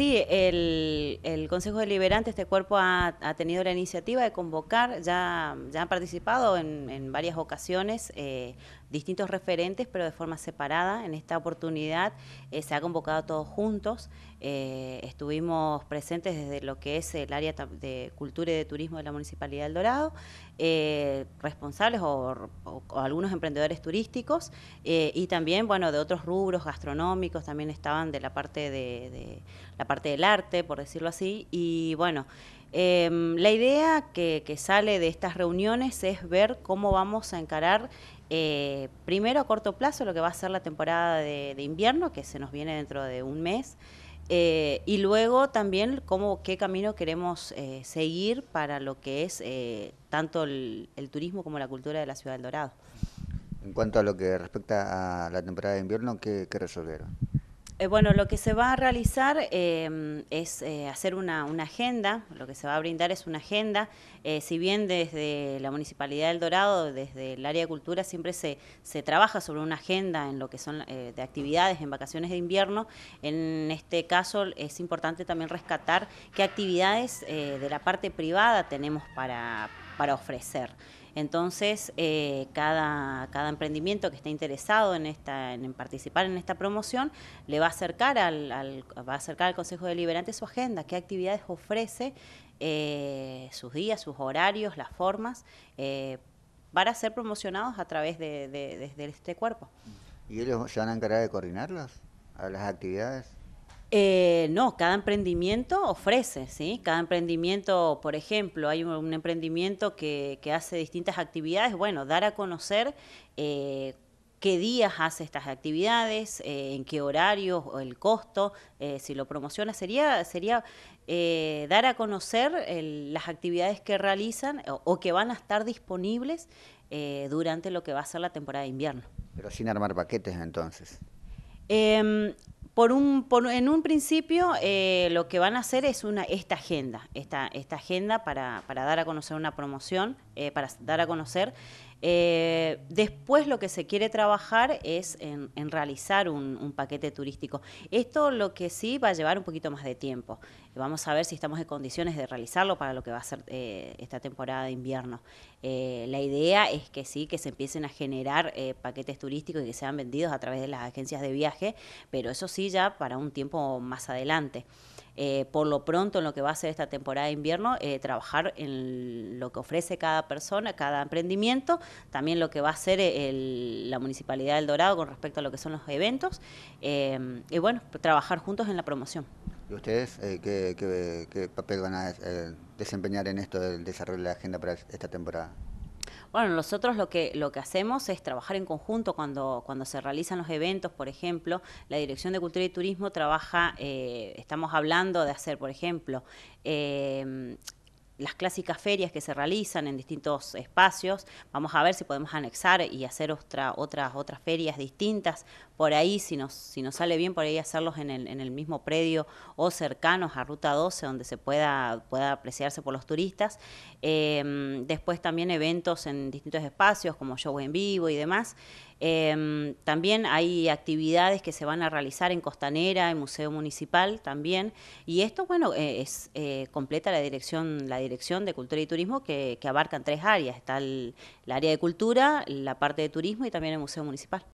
Sí, el, Consejo Deliberante, este cuerpo ha, tenido la iniciativa de convocar, ya, ya han participado en, varias ocasiones eh, distintos referentes, pero de forma separada. En esta oportunidad eh, se ha convocado todos juntos. Eh, estuvimos presentes desde lo que es el área de cultura y de turismo de la Municipalidad del Dorado, responsables o, algunos emprendedores turísticos y también, bueno, de otros rubros gastronómicos, también estaban de la parte de, de la parte del arte, por decirlo así. Y bueno, em, la idea que, sale de estas reuniones es ver cómo vamos a encarar eh, primero a corto plazo lo que va a ser la temporada de, invierno, que se nos viene dentro de un mes. Eh, y luego también cómo, qué camino queremos eh, seguir para lo que es tanto el, turismo como la cultura de la ciudad del Dorado. En cuanto a lo que respecta a la temporada de invierno, ¿qué, qué resolvieron? Eh, bueno, lo que se va a realizar em, es eh, hacer una, agenda, lo que se va a brindar es una agenda, eh, si bien desde la Municipalidad del Dorado, desde el área de cultura, siempre se, se trabaja sobre una agenda en lo que son de actividades en vacaciones de invierno, en este caso es importante también rescatar qué actividades de la parte privada tenemos para para ofrecer. Entonces, eh, cada, cada, emprendimiento que esté interesado en, esta, en participar en esta promoción le va a acercar al, al va a acercar al Consejo Deliberante su agenda, qué actividades ofrece, eh, sus días, sus horarios, las formas, eh, para ser promocionados a través de, este cuerpo. ¿Y ellos ya van a encargar de coordinarlas a las actividades? Eh, no, cada emprendimiento ofrece, ¿sí? Cada emprendimiento, por ejemplo, hay un, emprendimiento que, hace distintas actividades, bueno, dar a conocer eh, qué días hace estas actividades, eh, en qué horarios, o el costo, si lo promociona, sería, sería dar a conocer las actividades que realizan o, que van a estar disponibles durante lo que va a ser la temporada de invierno. Pero sin armar paquetes entonces. Em, en un principio eh, lo que van a hacer es una, esta agenda, esta, esta agenda para, dar a conocer una promoción, eh, para dar a conocer eh, después lo que se quiere trabajar es en, realizar un, paquete turístico. Esto lo que sí va a llevar un poquito más de tiempo. Vamos a ver si estamos en condiciones de realizarlo para lo que va a ser eh, esta temporada de invierno. Eh, la idea es que sí, que se empiecen a generar paquetes turísticos y que sean vendidos a través de las agencias de viaje, pero eso sí ya para un tiempo más adelante. Eh, por lo pronto en lo que va a ser esta temporada de invierno, eh, trabajar en lo que ofrece cada persona, cada emprendimiento, también lo que va a hacer eh, la Municipalidad del Dorado con respecto a lo que son los eventos, y bueno, trabajar juntos en la promoción. ¿Y ustedes qué, qué, papel van a desempeñar en esto del desarrollo de la agenda para esta temporada? Bueno, nosotros lo que, lo que hacemos es trabajar en conjunto cuando, cuando se realizan los eventos, por ejemplo, la Dirección de Cultura y Turismo trabaja, eh, estamos hablando de hacer, por ejemplo, eh, las clásicas ferias que se realizan en distintos espacios. Vamos a ver si podemos anexar y hacer otra, otras, otras ferias distintas por ahí, si nos, si nos sale bien por ahí hacerlos en el, en el mismo predio o cercanos a Ruta 12, donde se pueda, pueda apreciarse por los turistas. Em, después también eventos en distintos espacios, como show en vivo y demás. Em, también hay actividades que se van a realizar en Costanera, en Museo Municipal también, y esto, bueno, eh, es eh, completa la dirección, la dirección de Cultura y Turismo que, abarcan tres áreas, está el área de cultura, la parte de turismo y también el Museo Municipal.